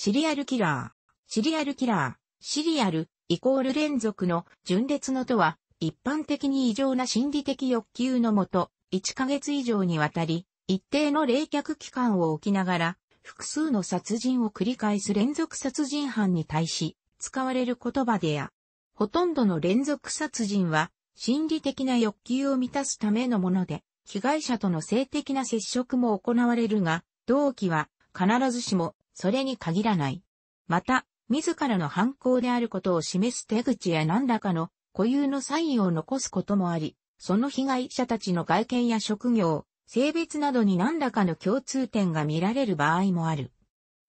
シリアルキラー。シリアルキラー、シリアル、イコール連続の順列のとは、一般的に異常な心理的欲求のもと、1ヶ月以上にわたり、一定の冷却期間を置きながら、複数の殺人を繰り返す連続殺人犯に対し、使われる言葉でや、ほとんどの連続殺人は、心理的な欲求を満たすためのもので、被害者との性的な接触も行われるが、同期は必ずしもそれに限らない。また、自らの犯行であることを示す手口や何らかの固有のサインを残すこともあり、その被害者たちの外見や職業、性別などに何らかの共通点が見られる場合もある。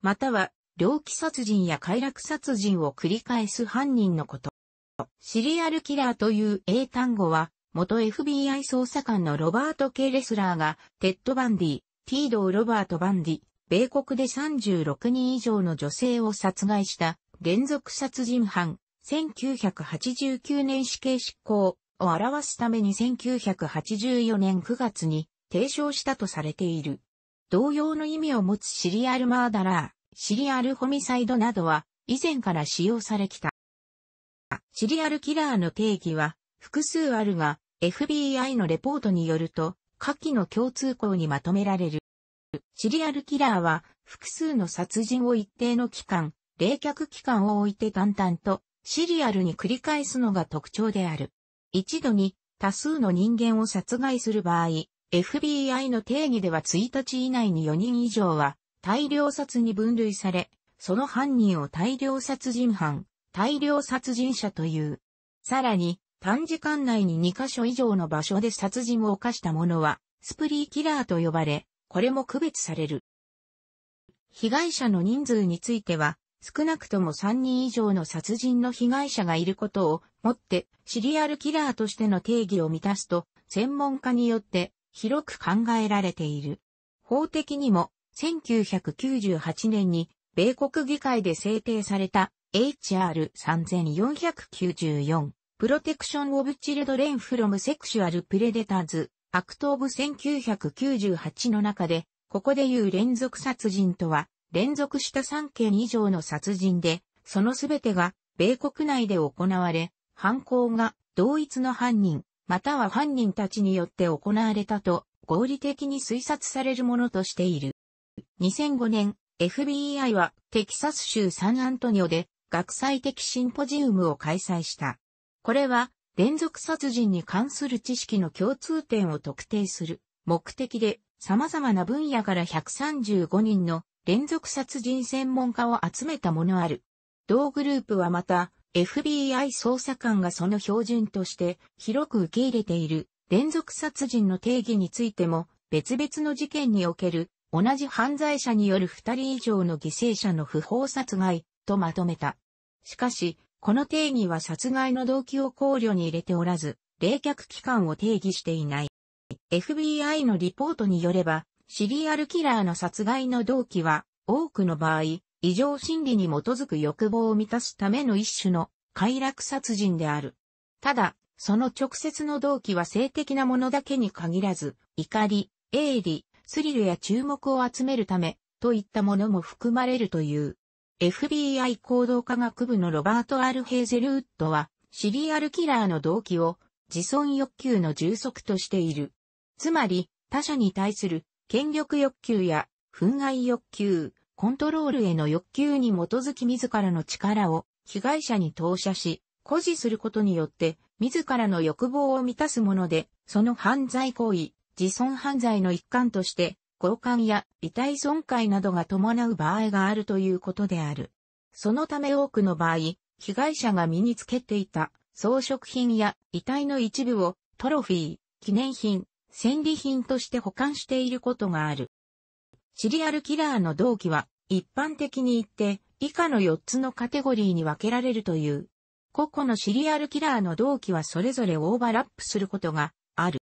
または、猟奇殺人や快楽殺人を繰り返す犯人のこと。シリアルキラーという英単語は、元 FBI 捜査官のロバート・ケレスラーが、テッド・バンディ、ティード・ロバート・バンディ、米国で36人以上の女性を殺害した連続殺人犯、1989年死刑執行を表すために1984年9月に提唱したとされている。同様の意味を持つシリアルマーダラー、シリアルホミサイドなどは以前から使用されきた。シリアルキラーの定義は複数あるが、FBI のレポートによると、下記の共通項にまとめられる。シリアルキラーは複数の殺人を一定の期間、冷却期間を置いて淡々とシリアルに繰り返すのが特徴である。一度に多数の人間を殺害する場合、FBI の定義では1日以内に4人以上は大量殺に分類され、その犯人を大量殺人犯、大量殺人者という。さらに、短時間内に2カ所以上の場所で殺人を犯した者は、スプリーキラーと呼ばれ、これも区別される。被害者の人数については、少なくとも3人以上の殺人の被害者がいることをもってシリアルキラーとしての定義を満たすと専門家によって広く考えられている。法的にも1998年に米国議会で制定された HR 3494プロテクションオブチルドレンフロムセクシュアルプレデターズアクトーブ1998の中で、ここで言う連続殺人とは、連続した3件以上の殺人で、そのすべてが米国内で行われ、犯行が同一の犯人、または犯人たちによって行われたと合理的に推察されるものとしている。2005年、FBI はテキサス州サンアントニオで学際的シンポジウムを開催した。これは連続殺人に関する知識の共通点を特定する目的で様々な分野から135人の連続殺人専門家を集めたものある。同グループはまた FBI 捜査官がその標準として広く受け入れている連続殺人の定義についても別々の事件における同じ犯罪者による2人以上の犠牲者の不法殺害とまとめた。しかし、この定義は殺害の動機を考慮に入れておらず、冷却期間を定義していない。FBI のリポートによれば、シリアルキラーの殺害の動機は、多くの場合、異常心理に基づく欲望を満たすための一種の快楽殺人である。ただ、その直接の動機は性的なものだけに限らず、怒り、鋭利、スリルや注目を集めるため、といったものも含まれるという。FBI 行動科学部のロバート・アル・ヘーゼルウッドは、シリアルキラーの動機を自尊欲求の充足としている。つまり、他者に対する権力欲求や憤慨欲求、コントロールへの欲求に基づき自らの力を被害者に投射し、誇示することによって、自らの欲望を満たすもので、その犯罪行為、自尊犯罪の一環として、交換や遺体損壊などが伴う場合があるということである。そのため多くの場合、被害者が身につけていた装飾品や遺体の一部をトロフィー、記念品、戦利品として保管していることがある。シリアルキラーの動機は一般的に言って以下の4つのカテゴリーに分けられるという。個々のシリアルキラーの動機はそれぞれオーバーラップすることがある。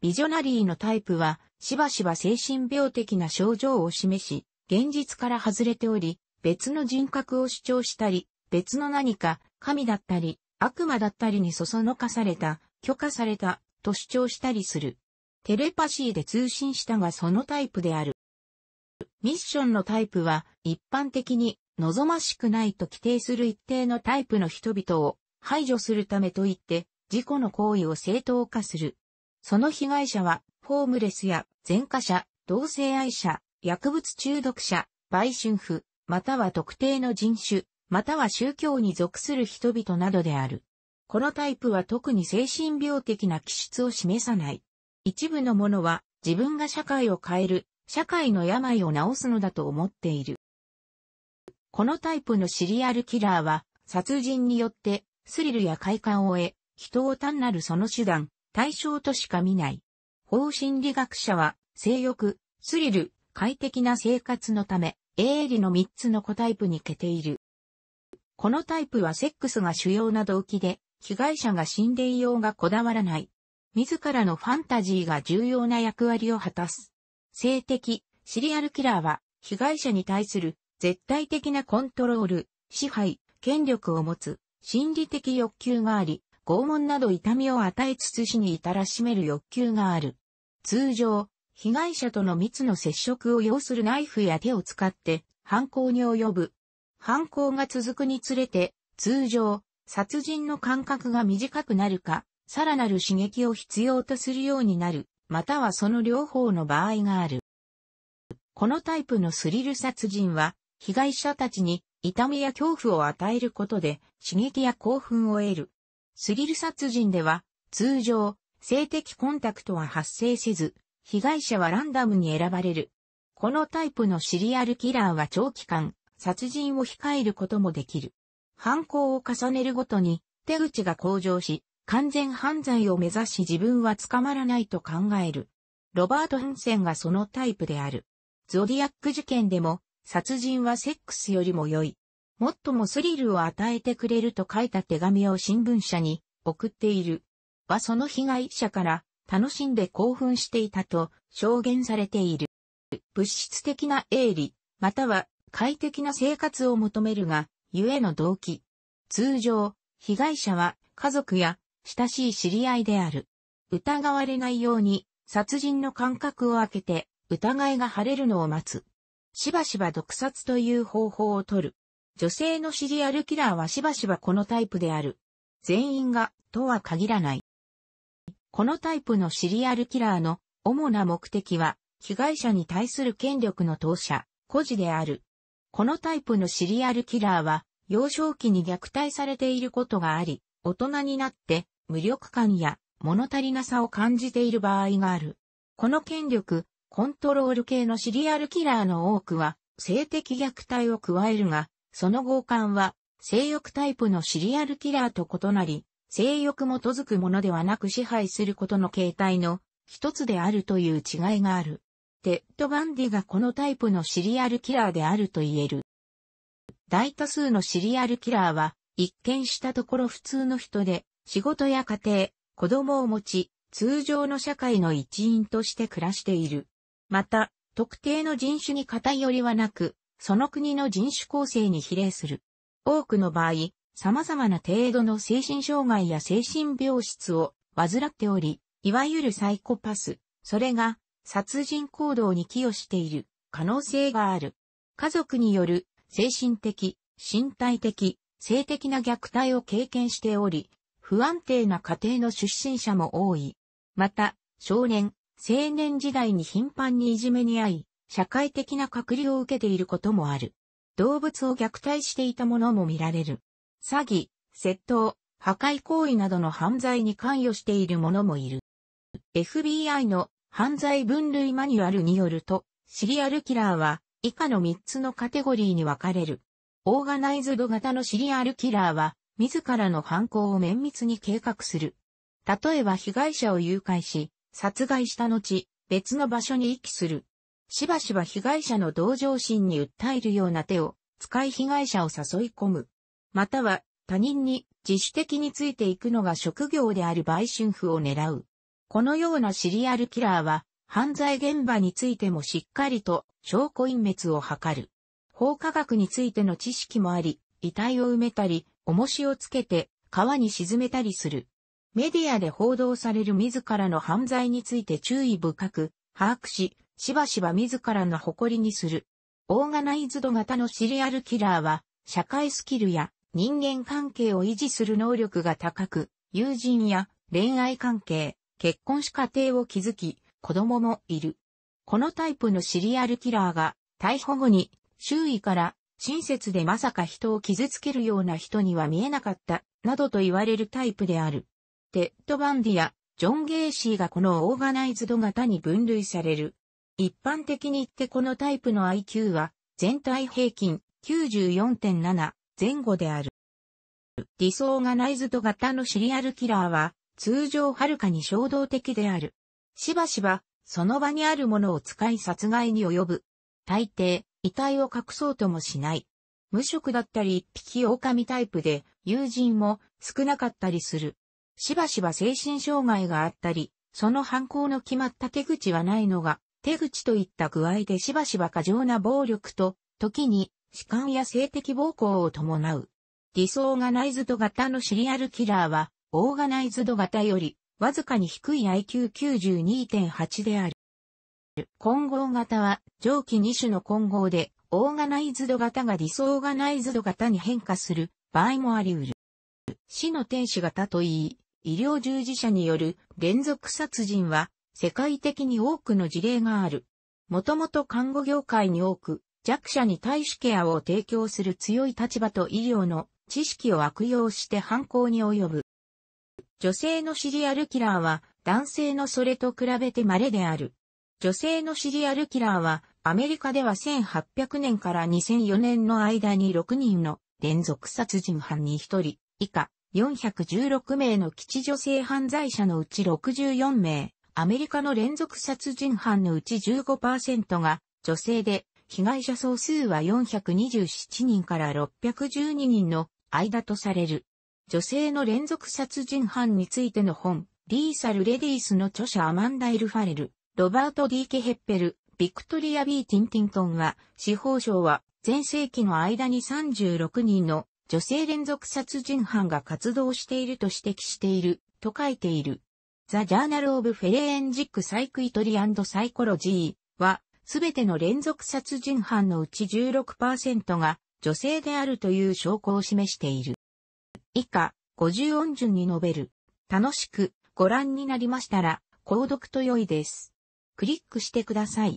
ビジョナリーのタイプはしばしば精神病的な症状を示し、現実から外れており、別の人格を主張したり、別の何か、神だったり、悪魔だったりにそそのかされた、許可された、と主張したりする。テレパシーで通信したがそのタイプである。ミッションのタイプは、一般的に、望ましくないと規定する一定のタイプの人々を排除するためといって、自己の行為を正当化する。その被害者は、ホームレスや前科者、同性愛者、薬物中毒者、売春婦、または特定の人種、または宗教に属する人々などである。このタイプは特に精神病的な気質を示さない。一部の者は自分が社会を変える、社会の病を治すのだと思っている。このタイプのシリアルキラーは殺人によってスリルや快感を得、人を単なるその手段、対象としか見ない。法心理学者は、性欲、スリル、快適な生活のため、営利の3つの個タイプに欠けている。このタイプはセックスが主要な動機で、被害者が死んでいようがこだわらない。自らのファンタジーが重要な役割を果たす。性的、シリアルキラーは、被害者に対する絶対的なコントロール、支配、権力を持つ、心理的欲求があり、拷問など痛みを与えつつ死に至らしめる欲求がある。通常、被害者との密の接触を要するナイフや手を使って犯行に及ぶ。犯行が続くにつれて、通常、殺人の間隔が短くなるか、さらなる刺激を必要とするようになる、またはその両方の場合がある。このタイプのスリル殺人は、被害者たちに痛みや恐怖を与えることで刺激や興奮を得る。スリル殺人では、通常、性的コンタクトは発生せず、被害者はランダムに選ばれる。このタイプのシリアルキラーは長期間、殺人を控えることもできる。犯行を重ねるごとに、手口が向上し、完全犯罪を目指し自分は捕まらないと考える。ロバート・ハンセンがそのタイプである。ゾディアック事件でも、殺人はセックスよりも良い。もっともスリルを与えてくれると書いた手紙を新聞社に送っている。はその被害者から楽しんで興奮していたと証言されている。物質的な営利、または快適な生活を求めるが、ゆえの動機。通常、被害者は家族や親しい知り合いである。疑われないように殺人の間隔を空けて疑いが晴れるのを待つ。しばしば毒殺という方法をとる。女性のシリアルキラーはしばしばこのタイプである。全員が、とは限らない。このタイプのシリアルキラーの主な目的は、被害者に対する権力の当社、孤児である。このタイプのシリアルキラーは、幼少期に虐待されていることがあり、大人になって無力感や物足りなさを感じている場合がある。この権力、コントロール系のシリアルキラーの多くは、性的虐待を加えるが、その強姦は、性欲タイプのシリアルキラーと異なり、性欲基づくものではなく支配することの形態の一つであるという違いがある。テッド・ガンディがこのタイプのシリアルキラーであると言える。大多数のシリアルキラーは、一見したところ普通の人で、仕事や家庭、子供を持ち、通常の社会の一員として暮らしている。また、特定の人種に偏りはなく、その国の人種構成に比例する。多くの場合、様々な程度の精神障害や精神病質を患っており、いわゆるサイコパス、それが殺人行動に寄与している可能性がある。家族による精神的、身体的、性的な虐待を経験しており、不安定な家庭の出身者も多い。また、少年、青年時代に頻繁にいじめに遭い、社会的な隔離を受けていることもある。動物を虐待していたものも見られる。詐欺、窃盗、破壊行為などの犯罪に関与しているものもいる。FBI の犯罪分類マニュアルによると、シリアルキラーは以下の3つのカテゴリーに分かれる。オーガナイズド型のシリアルキラーは、自らの犯行を綿密に計画する。例えば被害者を誘拐し、殺害した後、別の場所に遺棄する。しばしば被害者の同情心に訴えるような手を使い被害者を誘い込む。または他人に自主的についていくのが職業である売春婦を狙う。このようなシリアルキラーは犯罪現場についてもしっかりと証拠隠滅を図る。法科学についての知識もあり、遺体を埋めたり、重しをつけて川に沈めたりする。メディアで報道される自らの犯罪について注意深く把握し、しばしば自らの誇りにする。オーガナイズド型のシリアルキラーは、社会スキルや人間関係を維持する能力が高く、友人や恋愛関係、結婚し家庭を築き、子供もいる。このタイプのシリアルキラーが、逮捕後に、周囲から、親切でまさか人を傷つけるような人には見えなかった、などと言われるタイプである。テッド・バンディや、ジョン・ゲイシーがこのオーガナイズド型に分類される。一般的に言ってこのタイプの IQ は全体平均94.7前後である。理想がナイズド型のシリアルキラーは通常はるかに衝動的である。しばしばその場にあるものを使い殺害に及ぶ。大抵遺体を隠そうともしない。無職だったり一匹狼タイプで友人も少なかったりする。しばしば精神障害があったり、その犯行の決まった手口はないのが手口といった具合でしばしば過剰な暴力と、時に、痴漢や性的暴行を伴う。理想がナイズド型のシリアルキラーは、オーガナイズド型より、わずかに低い IQ92.8 である。混合型は、上記2種の混合で、オーガナイズド型が理想オーガナイズド型に変化する場合もあり得る。死の天使型といい、医療従事者による連続殺人は世界的に多くの事例がある。もともと看護業界に多く、弱者に対しケアを提供する強い立場と医療の知識を悪用して犯行に及ぶ。女性のシリアルキラーは男性のそれと比べて稀である。女性のシリアルキラーはアメリカでは1800年から2004年の間に6人の連続殺人犯に1人以下416名の基地女性犯罪者のうち64名アメリカの連続殺人犯のうち15%が女性で、被害者総数は427人から612人の間とされる。女性の連続殺人犯についての本、リーサル・レディースの著者アマンダ・イル・ファレル、ロバート・ディーケヘッペル、ビクトリア・ビー・ティンティントンは、司法省は、前世紀の間に36人の女性連続殺人犯が活動していると指摘している、と書いている。The Journal of Forensic Psychiatry and Psychology は、すべての連続殺人犯のうち16%が女性であるという証拠を示している。以下、50音順に述べる。楽しくご覧になりましたら、購読と良いです。クリックしてください。